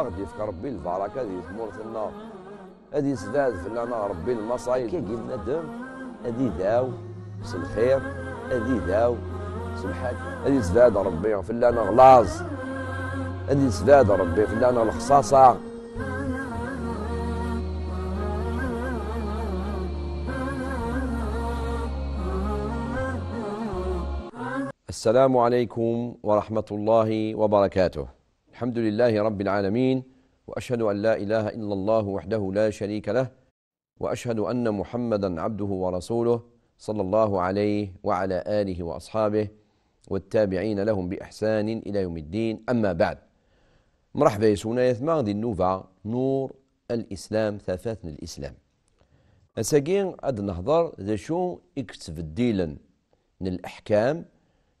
اغدي يفك ربي البركه هذه تمر فينا هذه يزداد فينا ربي المصايب كي قلنا دم هذه داو بس الخير هذه داو الحاج هذه يزداد ربي فينا غلاظ هذه يزداد ربي فينا الخصاصه السلام عليكم ورحمة الله وبركاته الحمد لله رب العالمين واشهد ان لا اله الا الله وحده لا شريك له واشهد ان محمدا عبده ورسوله صلى الله عليه وعلى اله واصحابه والتابعين لهم باحسان الى يوم الدين اما بعد مرحبا يسونا يثما دي النوفا نور الاسلام ثفاثن الاسلام اساكين اد نهضر ذا شو اكتفديلا من الاحكام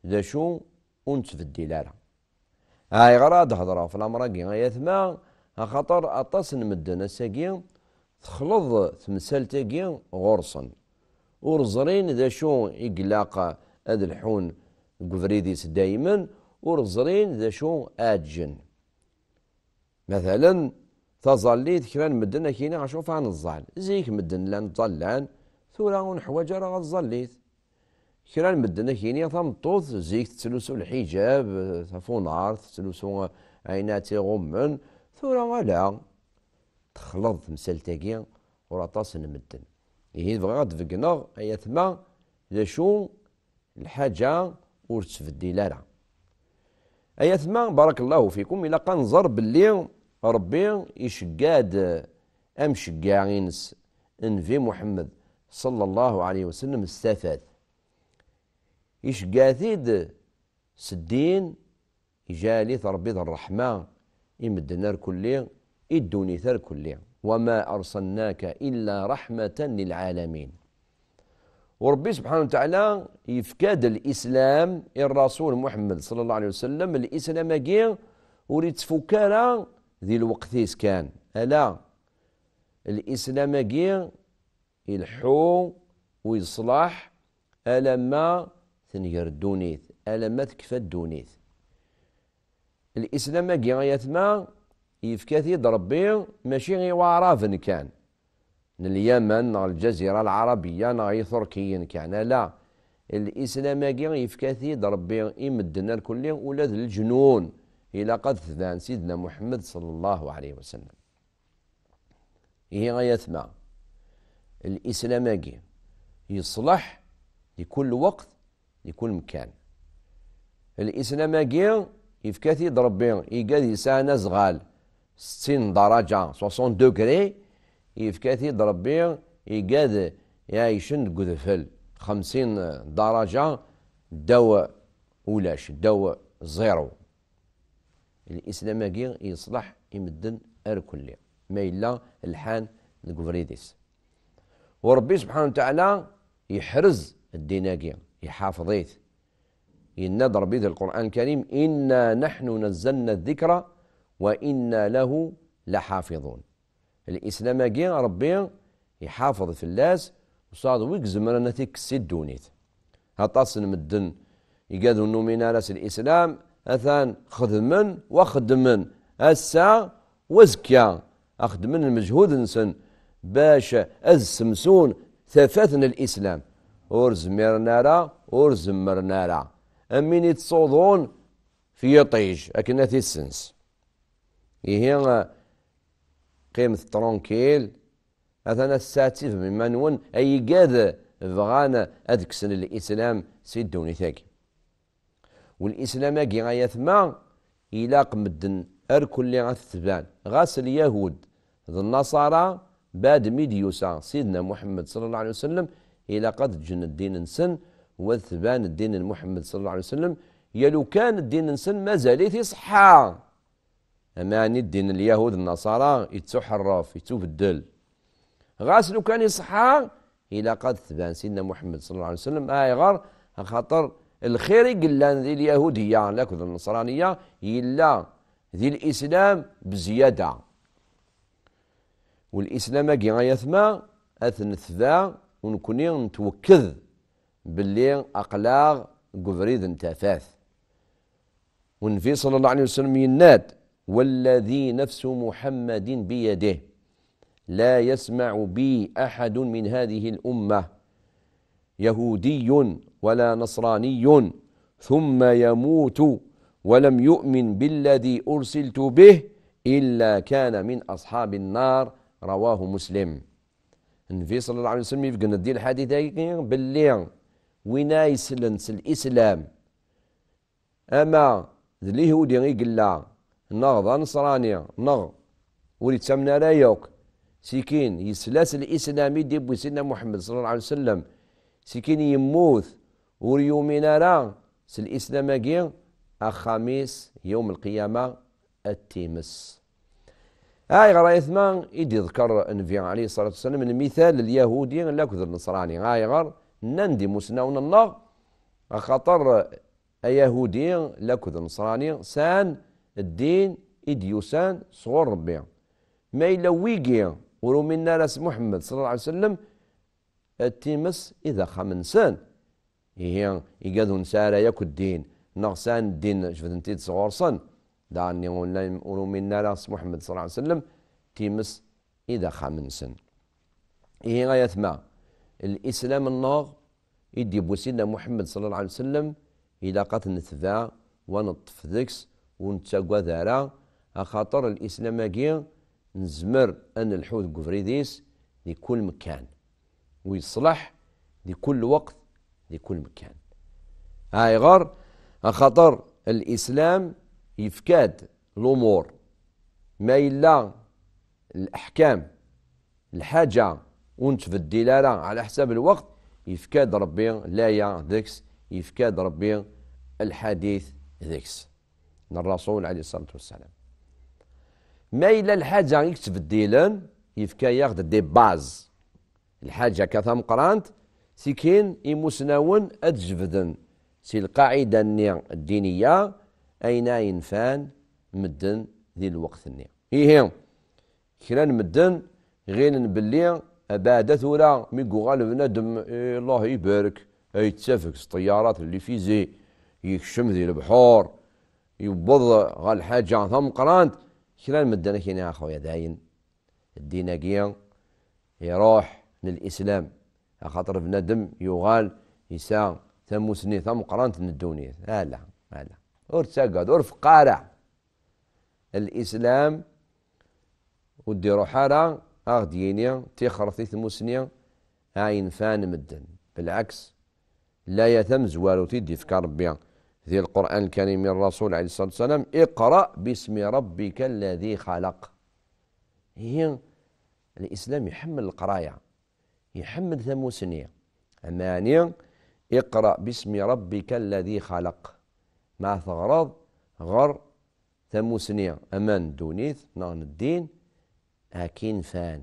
ذا شو انتف لها هاي غراد هضره في الامراقي هاي ثما خاطر اطاس نمدن الساقي تخلض تمثال تاقي غرصا ورزرين ذا شو يقلاق هذا الحون قفريديس دايما ورزرين ذا شو اجن مثلا تظليت كران مدن كينا غشوف عن الظل زيك مدن لان ظلان ثورا ونحواج راه غتظليت كرا المدن كيني تمطوط زيك تتلوسو الحجاب نار تتلوسو عيناتي غمن ثورا ولا تخلط مسالتاكي طاس نمدن هي إيه، بغا ثما لا شو الحاجة ور تفدي ايا ثما بارك الله فيكم الى قنزر باللي ربي يشقاد ان في محمد صلى الله عليه وسلم استفاد إشقاثيد سدين إجالي تربيض الرحمة إمدنا الكلية إدوني ثر كلية وما أرسلناك إلا رحمة للعالمين وربي سبحانه وتعالى يفكاد الإسلام الرسول محمد صلى الله عليه وسلم الإسلام أجير وريت فكارة ذي الوقت كان ألا الإسلام أجير يلحو ويصلح ألا ما تنير الدونيث ألا ما تكفى الدونيث الإسلام ما غيتما يفكات يد ربي ماشي غي وعرافن كان اليمن على الجزيرة العربية نغ تركيا كان لا الإسلام ما يفكات يد ربي يمدنا الكل ولاد الجنون إلى قد ثبان سيدنا محمد صلى الله عليه وسلم هي غيتما الإسلام أجي يصلح لكل وقت لكل مكان الاسلام يفكاتي ربي يقاد يسانا زغال ستين درجة سوسون دوغري يفكاتي ربي يقاد يعيشن قذفل خمسين درجة دواء ولاش دواء زيرو الاسلام يصلح يمدن الكل ما إلا الحان نقفريديس وربي سبحانه وتعالى يحرز الديناجير حافظيت إن ضربيت القرآن الكريم إنا نحن نزلنا الذكر وإنا له لحافظون الإسلام كي ربي يحافظ في اللاس وصاد ويك زمرنا تكسي الدونيت هطاس المدن يقادوا نومينا راس الإسلام أثان خدمن وخدمن أسا وزكيا أخدمن المجهود نسن باش سمسون ثفاتنا الإسلام ورز ميرنا اور زمرنا را امين يتصودون في يطيج اكنا تي السنس يهي آه، قيمة ترونكيل اثنا الساتف من منون اي قاد فغانا ادكسن الاسلام سيدوني ثاكي والاسلام اكي غاية ثما يلاق مدن اركل لي غاثبان غاس اليهود ذ النصارى بعد ميديوسا سيدنا محمد صلى الله عليه وسلم الى قد جن الدين نسن وثبان الدين محمد صلى الله عليه وسلم يا لو كان الدين نسن مازال يصحى اما يعني الدين اليهود النصارى يتحرف يتبدل غاس لو كان يصحى الى قد ثبان سيدنا محمد صلى الله عليه وسلم اي آه، غار خاطر الخير قال ذي اليهوديه لكن النصرانيه الا ذي الاسلام بزياده والاسلام كي يثما اثن ثبا ونكوني نتوكذ باللي أقلاغ قفريد انتفاث والنبي صلى الله عليه وسلم يناد والذي نفس محمد بيده لا يسمع بي أحد من هذه الأمة يهودي ولا نصراني ثم يموت ولم يؤمن بالذي أرسلت به إلا كان من أصحاب النار رواه مسلم النبي صلى الله عليه وسلم يفقن الدين الحديث باللي وين يسلن الإسلام أما ذ اليهودي قلا نغض نصراني نغ وليت سمنا لا يوك سكين يسلاس الاسلام ديبو سيدنا محمد صلى الله عليه وسلم سكين يموت وليومنا لا الاسلام كي الخميس يوم القيامة التيمس هاي غير إثمان يدي ذكر النبي عليه الصلاة والسلام المثال اليهودي لكذ النصراني هاي غير نندي مسناون النغ خطر يهودي لكذ نصراني سان الدين إديوسان صغور ربي ما إلا ويقي ورومينا راس محمد صلى الله عليه وسلم التيمس إذا خمن إيه، سان هي يقادو نسارة ياك الدين نغسان الدين شفت انت صغور صن دعني ورومينا راس محمد صلى الله عليه وسلم تيمس إذا خمن خمنسن هي غاية ما الاسلام الناغ يدي سيدنا محمد صلى الله عليه وسلم الى قات نتفا ونطف ذكس ونتساقوا ذارا خاطر الاسلام كي نزمر ان الحوث كفريديس في كل مكان ويصلح في كل وقت في كل مكان هاي غار خاطر الاسلام يفكاد الامور ما الا الاحكام الحاجه ونتبدل على حساب الوقت يفكاد ربي لايا ذكس يفكاد ربي الحديث ذكس من الرسول عليه الصلاة والسلام ما إلا الحاجة الديلان يفكا ياخد دي باز الحاجة كثم قرانت سيكين يمسنون أتجفدن سي القاعدة الدينية أين ينفان مدن ذي الوقت النية إيه كلا مدن غير بلي بعد ثورة مي قال بنادم الله يبارك يتسافك الطيارات اللي في زي يكشم ذي البحور يبض غال حاجة ثم قرانت شلال المدنة كينا أخويا داين الدين كيان يروح للإسلام خاطر بنادم يغال يسا سني ثم قرانت من الدنيا لا لا لا ور تساقد ور الإسلام ودي روحها أغدينيا آه، ينيا تيخر ثيث موسنيا أين فان مدن بالعكس لا يتم زوالو تيدي فكار ربي ذي القرآن الكريم من الرسول عليه الصلاة والسلام اقرأ باسم ربك الذي خلق هي الإسلام يحمل القراية يحمل ثموسنيا أمانيا اقرأ باسم ربك الذي خلق ما ثغرض غر ثموسنيا أمان دونيث نان الدين هاكين فان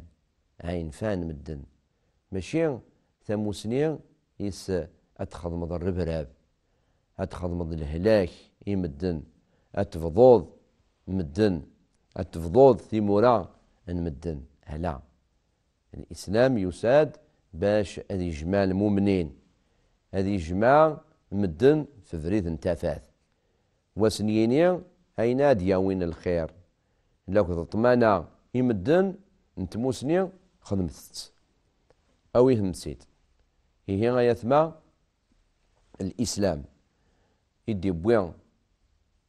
هاين فان مدن ماشي ثموسني يس أتخدمض الربراب أتخدمض الهلاك يمدن أتفضوض مدن أتفضوض ثمورة نمدن هلا الإسلام يساد باش هذه جمال المؤمنين هذه يجمع مدن في فريد انتفاث وسنيني اينا يا وين الخير لو كنت يمدن نتموسني خدمتت او يهمسيت هي غايتما الإسلام يدي بوين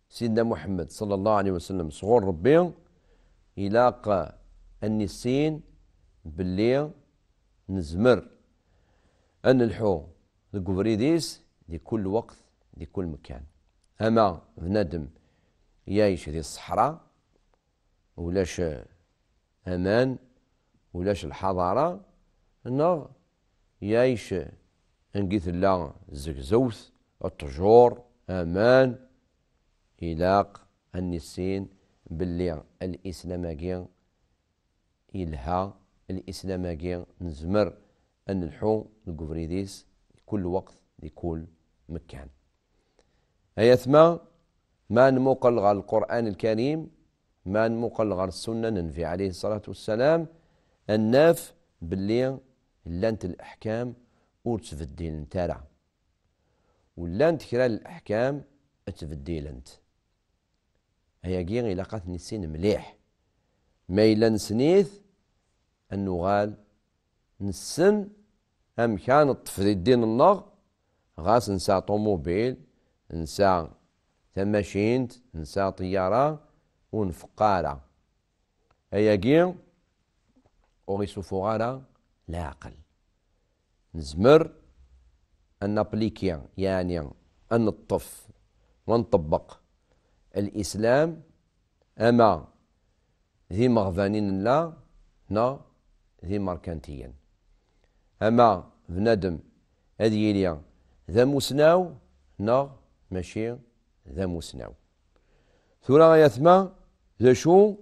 سيدنا محمد صلى الله عليه وسلم صغور ربي يلاقى أني باللي نزمر أن الحو ذك لكل دي كل وقت دي كل مكان أما بنادم يعيش في الصحراء ولاش امان ولاش الحضاره انه يعيش انقيت الله الزكزوث الطجور امان إلاق النسين باللي الإسلام كي إلها الإسلام كي نزمر أن نلحو الكفريديس كل وقت لكل مكان أيثما ما نموقل على القرآن الكريم من مقل غير السنة ننفي عليه الصلاة والسلام الناف باللي لانت الأحكام ور تفديل تالا ولانت كرا الأحكام انت هيا غير إلا قات نسين مليح ما إلا نسنيث غال نسن أم كان الطفل الدين النغ غاس نسا طوموبيل نسا تماشينت نسى طيارة ونفقالا هياكي وغيسوفوغالا العقل نزمر أن أبليكيا يعني أن نطف ونطبق الإسلام أما ذي مغفانين لا نا ذي مركانتيا أما بنادم هذه يلي ذا مسناو نا ماشي ذا مسناو ثورة يثما شو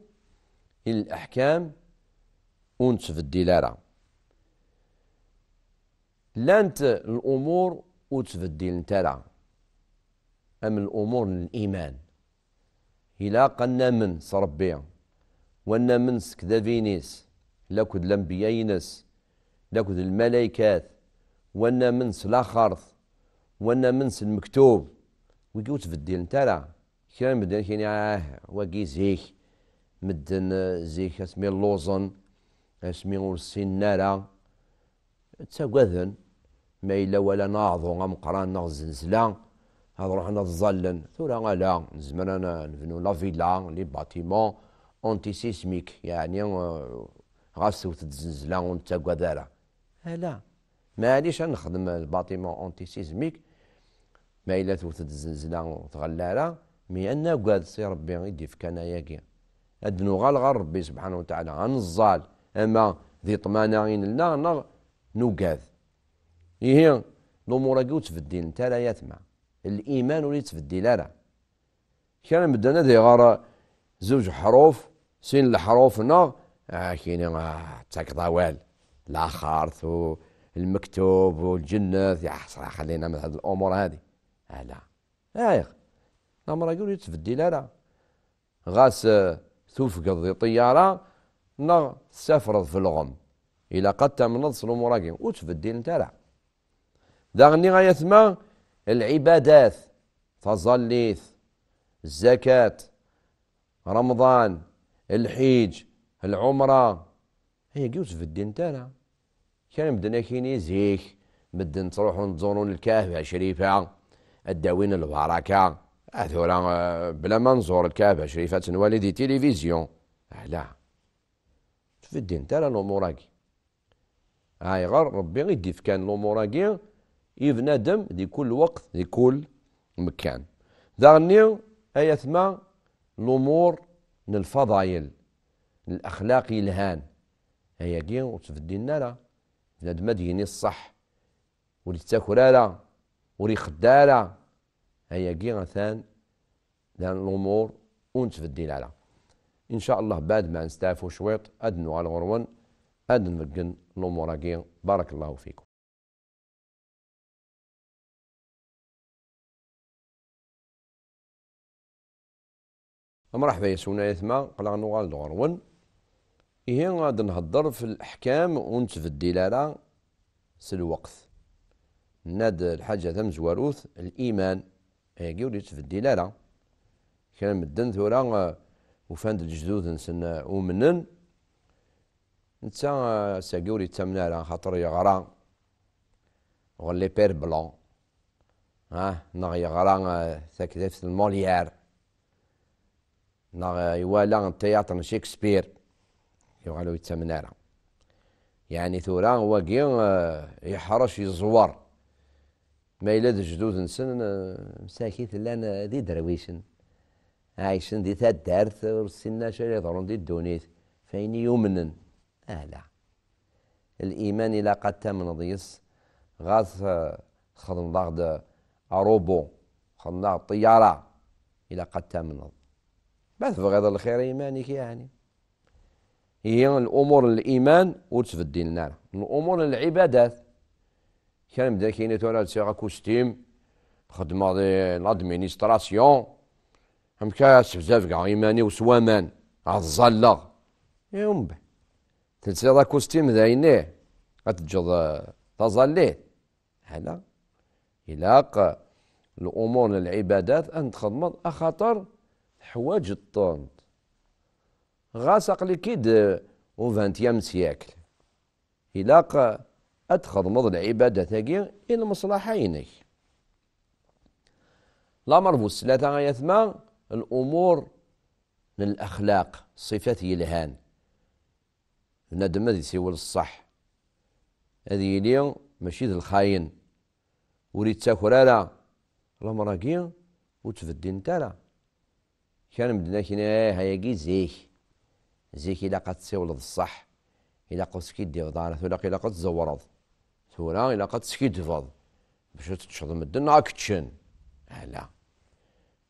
الأحكام في الدلالة لانت الأمور في الدين نتالا أم الأمور للإيمان إلا قلنا من صربيا وانا منس كذا فينيس لكد الأنبياء ينس لكد الملائكات وأن منس لاخرث وأن منس المكتوب في الدين نتالا كان مدن كيني اه واقي زيك مدن آه، زيك اسمي اللوزن اسمي السنارة تاقاذن ما إلا ولا ناضو قران نغزن الزلزلة هاد روحنا تظلن ثورا لا نزمنا نبنو لا فيلا لي باتيمون اونتي سيسميك يعني آه، غاسوت الزلزلة ونتاقاذ لا لا معليش نخدم الباتيمون اونتي سيسميك ما إلا توت الزلزلة وتغلى مي انا قاد سي ربي يدي في كان ياكي هاد نوغال ربي سبحانه وتعالى غنزال اما ذي طمانة غين لنا نغ نوكاد يهي الأمور هاكي وتفدي نتا لا يتمع الإيمان ولي تفدي لا لا كان مدنا ذي غار زوج حروف سين الحروف نغ كاين كيني آه تاك ضوال الآخرث المكتوب والجنة يا خلينا من هاد الأمور هذه آه لا آه الامر يقول يتبدل لا غاس آه، توفقد ذي طيارة نا سافرض في الغم إلى قد تمنض صلو مراقي وتبدل انت لا داغني غاية ما العبادات تظليث الزكاة رمضان الحج العمرة هي قوت في الدين تانا كان بدنا كيني زيك مدن تروحون تزورون الكهف يا شريفة الدوين البركة راه بلا ما نزور الكعبة شريفة والدي تلفزيون آه، لا تفدي انت راه الامور هاي غير ربي غير يدي فكان الامور هاكي يبنادم دي كل وقت دي كل مكان دارنيو ايا ثما الامور الفضايل الاخلاق الهان هيا كي وتفدي لنا لا بنادم ما ديني الصح ولي تاكل لا ولي خدا لا هياكي غثان لان الامور في الدلاله ان شاء الله بعد ما نستافو شويط ادنو على الغرون ادن مكن الامور بارك الله فيكم مرحبا يا سونا يثما قلع نوغال دغرون إيهي غاد نهضر في الأحكام ونتفدي لها سلوقت ناد الحاجة ثم زواروث الإيمان هيكي وليت في الدلالة كان مدن ثورا آه، وفاند الجدود نسن آه، ومنن نتا آه، ساكي وليت تمنا على خاطر يغرى غلي بير بلون ها نغ يغرا تكذبت الموليار نغ يوالا تياتر شيكسبير يغالو يتمنا يعني ثورا واكي يحرش يزور ما إلا جدود نسن مساكين لنا دي درويشن عايشن دي تدارت ورسلنا شاري ضرون دي الدونيت فين يؤمنن أهلا الإيمان إلا قد تامن ضيس غاث خدم ضغط أروبو خدم ضغد طيارة إلا قد تامن بس بغيض الخير إيمانك يعني هي الأمور الإيمان وتفدي لنا الأمور العبادات كان بدا كاين تورا سيغا كوستيم خدمة لادمينستراسيون كاس بزاف كاع ايماني وسوامان عاد يوم به امبي إيه، تلسيغا كوستيم ذاينيه غتجد تظليه هلا إلاق الأمور العبادات أن تخدمت اخطر حواج الطنط غاسق لي كيد و فانتيام سياكل إلاق أتخدمض العبادة إلى مصلحينك لامر غاية يثما الأمور من الأخلاق صفات يلهان ندم هذه سوى الصح هذه يلي ماشي ذي الخاين وريد تاكل أنا الأمر هاكي وتفدي أنت أنا كان مدنا كنا كي زيك زيك إلا قد تسيولد الصح إلا قد سكيد دير دارت ولا إلا قد زورض ثورا إلا قد سكي تفض باش تشض مدن أكتشن هلا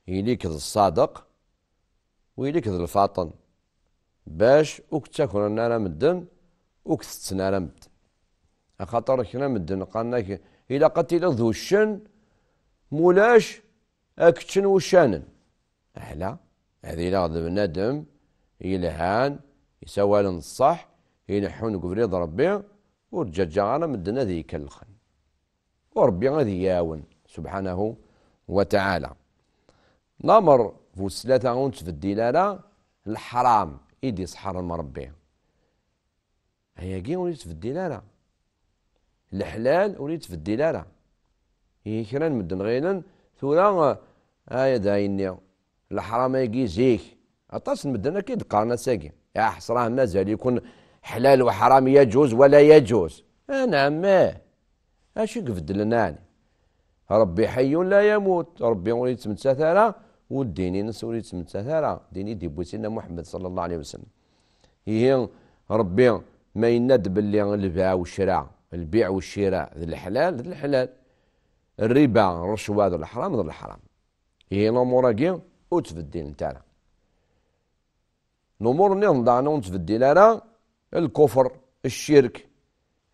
إليك ذا الصادق وإليك ذا الفاطن باش أكتاكونا نارا مدن أكتت نارا مدن أخاطر كنا مدن قالنا إلا قد إلا ذو الشن مولاش أكتشن وشانن أهلا هذه إلا غضب بنادم إلهان يسوى لنا الصح ينحون قبريض ربيه ورجاجا غانا مدنا ذيك كالخن وربي غادي ياون سبحانه وتعالى نمر فوسلاتا غونت في الدلالة الحرام إيدي صحر المربي هيا كي وليت في الدلالة الحلال وليت في الدلالة هي كران مدن غينا ثورا هيا آه، دايني الحرام كي زيك أطاس مدن أكيد قارنا ساقي يا حصراه مازال يكون حلال وحرام يجوز ولا يجوز أنا ما اش قفد لنا ربي حي لا يموت ربي ولي تمتثلا وديني نس ولي تمتثلا ديني دي سيدنا محمد صلى الله عليه وسلم هي ربي ما يناد باللي البيع والشراء البيع والشراء ذي الحلال ذي الحلال الربا الرشوة ذي الحرام ذي الحرام هي الامور كي وتفدي نتاعنا الامور اللي نضعنا في لها الكفر الشرك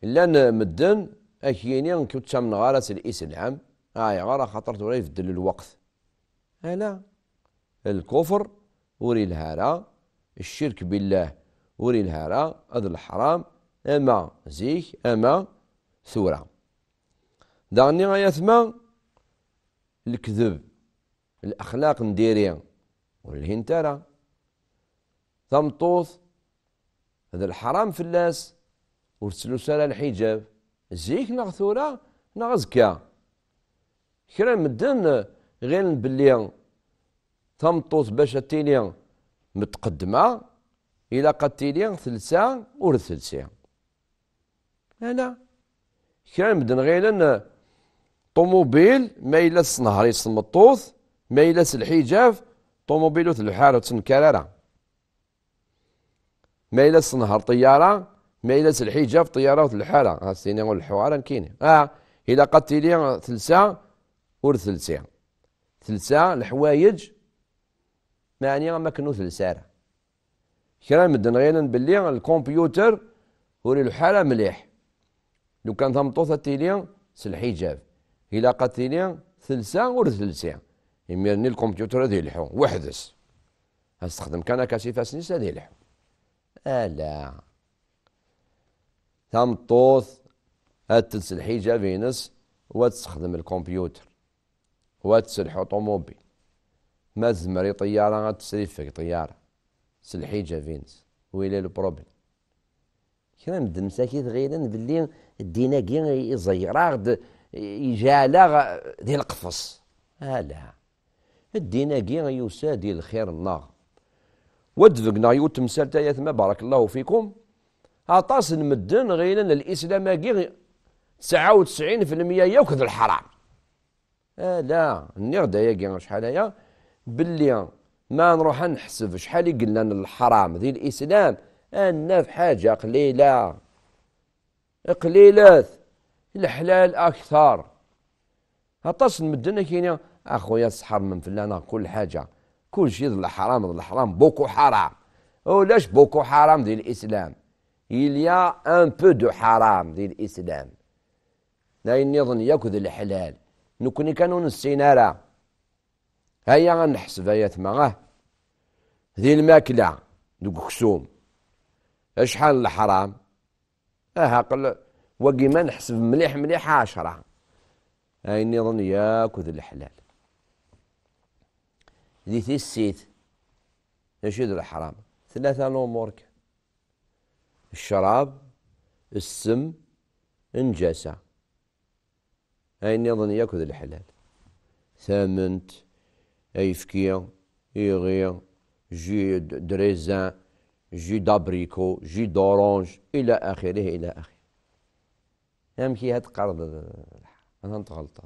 لان مدن اكيني كتام غارة الاسلام هاي غارة خاطر توري يفدل الوقت لا الكفر وري الهارة الشرك بالله وري الهارة هذا الحرام اما زيك اما ثورة دعني غاية ثما الكذب الاخلاق نديريا والهين ثمطوث هذا الحرام في الناس ورسلو سالا الحجاب زيك نغثورا نغزكا كرا مدن غير بلي تمطوط باش تيلي متقدمة إلا قد تيلي ثلثة ور ثلثة أنا كرا مدن غير طوموبيل ما إلا نهار يسمطوط ما إلا الحجاب طوموبيل الحارة تنكرارة ما الا صنهر طيارة الا الحجة في طيارة في الحالة هاستيني ولا الحوارة كاين اه إلا قتلي ثلثة ور ثلثة ثلثة الحوايج معني ما كانوا ثلثة كرا مدن غير بلي الكمبيوتر وري الحالة مليح لو كان طوثه تيلي سالحجاب إلا قتلي ثلثة ور ثلثة يميرني الكمبيوتر هذا يلحو وحدس استخدم كان كاسيفاسنيس هذا يلحو ثم طوث هاتنس الحيجة فينس وتستخدم الكمبيوتر وتسلح أوطوموبيل ما تزمري طيارة تسريف فيك طيارة سلحيجة فينس لو بروبليم كنا مد مساكيت غيرن باللي الديناكي يزيراغ يجالا ديال القفص آه لا كي يوسى ديال الخير النار ودفقنا نايو تمسال تايا ثما بارك الله فيكم عطاس المدن غيلان الاسلام كي 99% المية ذا الحرام آه لا ني يا ياكي شحال هيا باللي ما نروح نحسب شحال قلنا الحرام ذي الاسلام انا في حاجه قليله قليلات الحلال اكثر عطاس المدن كاين اخويا السحر من فلانة كل حاجه كل شيء ظل حرام ضل حرام بوكو حرام لاش بوكو حرام ديال الاسلام يليا ان بو دو حرام ديال الاسلام لان يظن ياكل الحلال نكوني كانوا نسينا هيا غنحسب هيا تما ذي الماكله دوك كسوم شحال الحرام اه قل وقي ما نحسب مليح مليح عشرة هاي النظام ياكل الحلال دي السيت يشد الحرام ثلاثة نومورك الشراب السم النجاسة أين يظن يأكل الحلال ثامنت ايفكيا إيغي جي دريزان جي دابريكو جي دورانج إلى آخره إلى آخره يمكن هاد قرض أنا نتغلط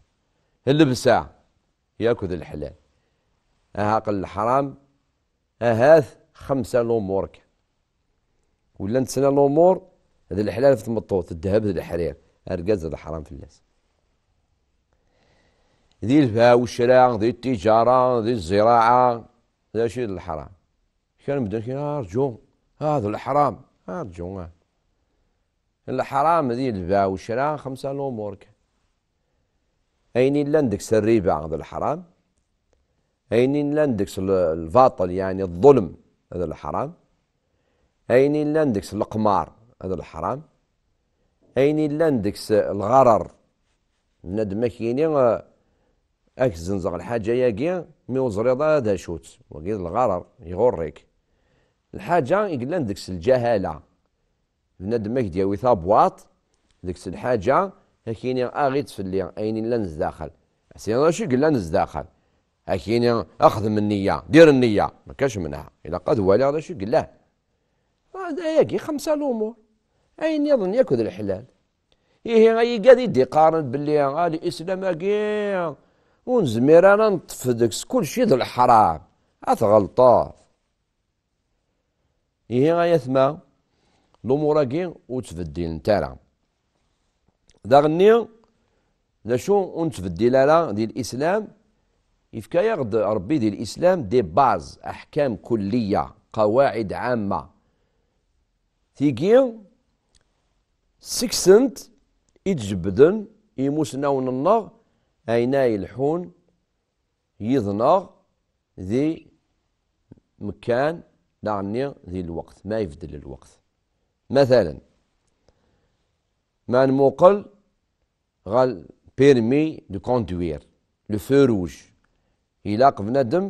اللبسة يأكل الحلال أهاقل الحرام أهاث خمسة لومور ولا نتسنى لومور هذا الحلال في المطوط الذهب هذا الحرير أرقاز هذا حرام في الناس ذي الفا والشراء ذي التجارة ذي الزراعة هذا شيء الحرام كان بدنا كي أرجو آه، هذا الحرام أرجو آه. الحرام ذي الفا والشراء خمسة لومور أين إلا عندك سريبة هذا الحرام اينين لاندكس الباطل يعني الظلم هذا الحرام اينين لاندكس القمار هذا الحرام اينين لاندكس الغرر بنادم ما كيني آه، اك زنزغ الحاجه ياكي مي وزريض هذا شوت وكي الغرر يغريك الحاجه يقول ديكس الجهاله بنادم ما كدياوي ثابواط ديكس الحاجه كيني اغيت في اللي اين لا داخل سي شو قلنا نزداخل أكيني اخذ من النية دير النية ما كاش منها إلا قد ولا هذا شو قلاه ياكي خمسة الأمور أين يظن ياكل الحلال إيه غي قاعد يدي قارن باللي غالي آه، الإسلام أكي ونزمير أنا نطفدك كل شيء ذو الحرام أثغلطات إيه غي ثما الأمور هاكي وتفدين تالا دا غني لا شو ونتفدي الدلالة ديال الإسلام Il كيغد ربي دي الإسلام دي باز أحكام كلية قواعد عامة تيجي سكسنت إجبدن يموسناون النار أين يلحون يضنغ ذي مكان دعني ذي الوقت ما يفدل الوقت مثلا من موقل غال بيرمي دو كوندوير لو فو روج يلاق بنادم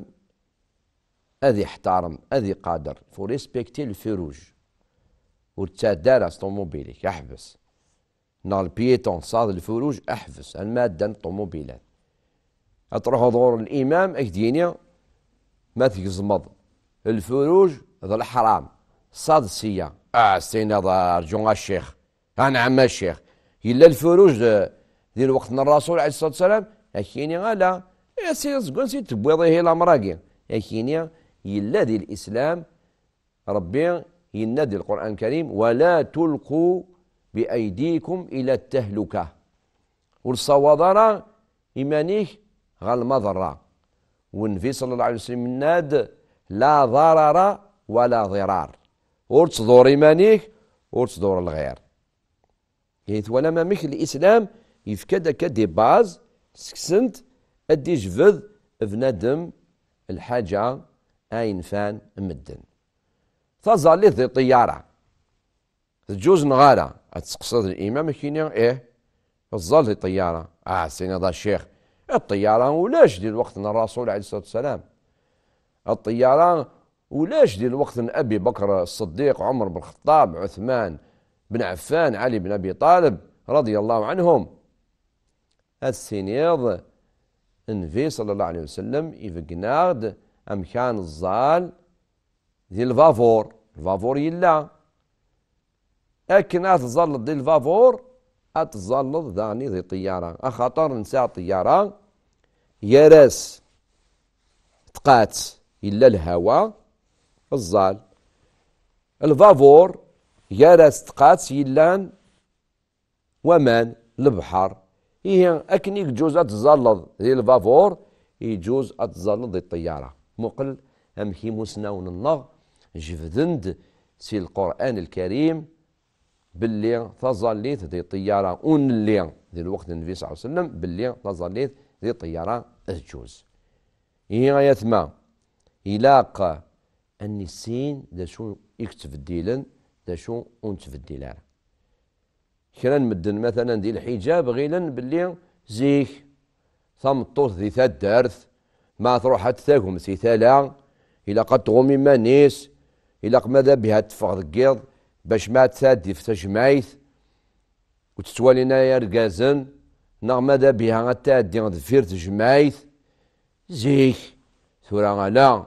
اذي احترم اذي قادر فو ريسبكتي الفروج و تادار طوموبيلك احبس نار البيتون صاد الفروج احبس المادة الطوموبيلات اطرح دور الامام اكدينيا ما تقزمض الفروج ذا الحرام صاد السيا اه سينا جون الشيخ انا عم الشيخ الا الفروج ديال وقت الرسول عليه الصلاه والسلام اكيني لا يا سي سكون سي تبويض إيه يا كينيا يلا دي الإسلام ربي ينادي القرآن الكريم ولا تلقوا بأيديكم إلى التهلكة والصوادرة إيمانيك غال مضرة والنبي صلى الله عليه وسلم ناد لا ضرر ولا ضرار ور إيمانيك إيمانيه الغير إذ ولا ما مثل الإسلام يفكد كدي باز سكسنت ادي جفذ بندم الحاجة أين فان مدن تظلت ذي طيارة تجوز نغارة تقصد الإمام كيني إيه تظل ذي طيارة آه سينا ذا الشيخ الطيارة ولاش دي الوقت الرسول عليه الصلاة والسلام الطيارة ولاش دي الوقت أبي بكر الصديق عمر بن الخطاب عثمان بن عفان علي بن أبي طالب رضي الله عنهم السينيض النبي صلى الله عليه وسلم يفقناغد أمكان الزال ديال الفافور الفافور يلا أكن اتظل ديال الفافور اتظل داني ذي طيارة أخطر نساع طيارة يرس تقات إلا الهواء الزال الفافور يرس تقات يلان ومان البحر هي اكنيك جوز اتزلظ ديال الفافور يجوز اتزلظ ديال الطياره مقل ام هي مسنون النغ جفدند سي القران الكريم باللي تظليت ذي الطياره اون اللي ديال الوقت النبي صلى الله عليه وسلم باللي تظليت ذي الطياره تجوز هي ثما إلاق أن السين دا شو يكتف الديلن دا شو الديلن كرا نمدن مثلا دي الحجاب غيلا باللي زيك تمطوط ذي دارث ما تروح تثاقهم سي ثالا إلا قد تغومي نيس إلا ماذا بها تفغ قيض باش ما تسادي في تجمعيث وتتوالينا يا رقازن نغ ماذا بها تادي فير تجمعيث زيك ثورا غلا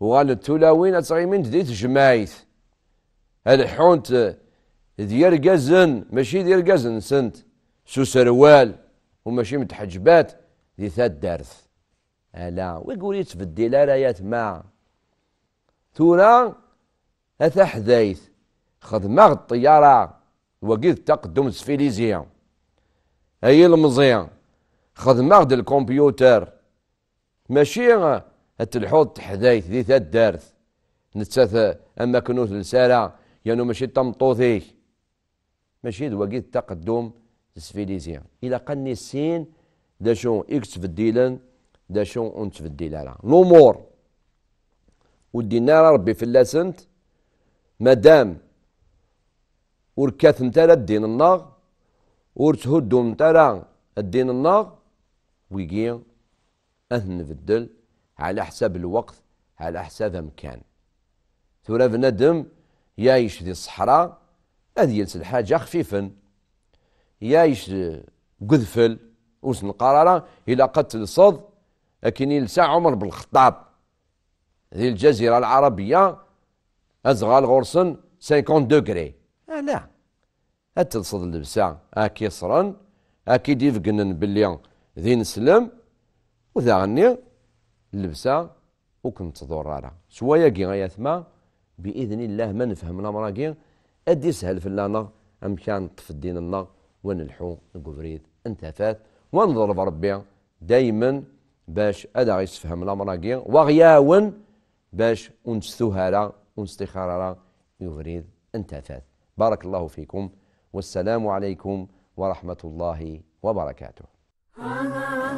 وغالت تولاوين تصغي من ديت جمايث الحونت ديال قزن ماشي ديال قزن سنت سو سروال وماشي متحجبات دي ثاد دارث الا ويقولي تبدي لا رايات ما تورا هذا حذايث خذ ماغ الطيارة وقيد تقدم سفيليزيا هاي المزيان خذ ماغ الكمبيوتر ماشي هات الحوض تحذايث دي ثاد دارث نتساث اما كنوث السارة يعني ماشي تمطوثيش ماشي دواقي تقدم سفيليزي الى قني السين دا شون اكس الديلان دا شون في الديلالا الامور ودينا ربي في اللاسنت مادام وركات نتا الدين الناغ ورتهدو نتا الدين الناغ ويجي اثن نبدل على حساب الوقت على حساب المكان ثورة بندم يعيش في الصحراء هذه ينسى الحاجة خفيفا يايش قذفل وسن قرارة إلى قتل صد لكن يلسى عمر بن الخطاب ذي الجزيرة العربية أزغال غرسن 50 دوغري آه لا أتلصد اللبسة أكي صرن أكي ديفقنن باللي ذي نسلم وذا غني اللبسة وكنت ضرارة شوية كي غاية بإذن الله ما نفهم الأمر كي ادي اللانا ام كان طف نطف النا ونلحو نقبريد انتفات ونضرب ربي دايما باش ادا غيسفهم الامراكي وغياون باش ونستهالا ونستخارا يبريد انتفات بارك الله فيكم والسلام عليكم ورحمه الله وبركاته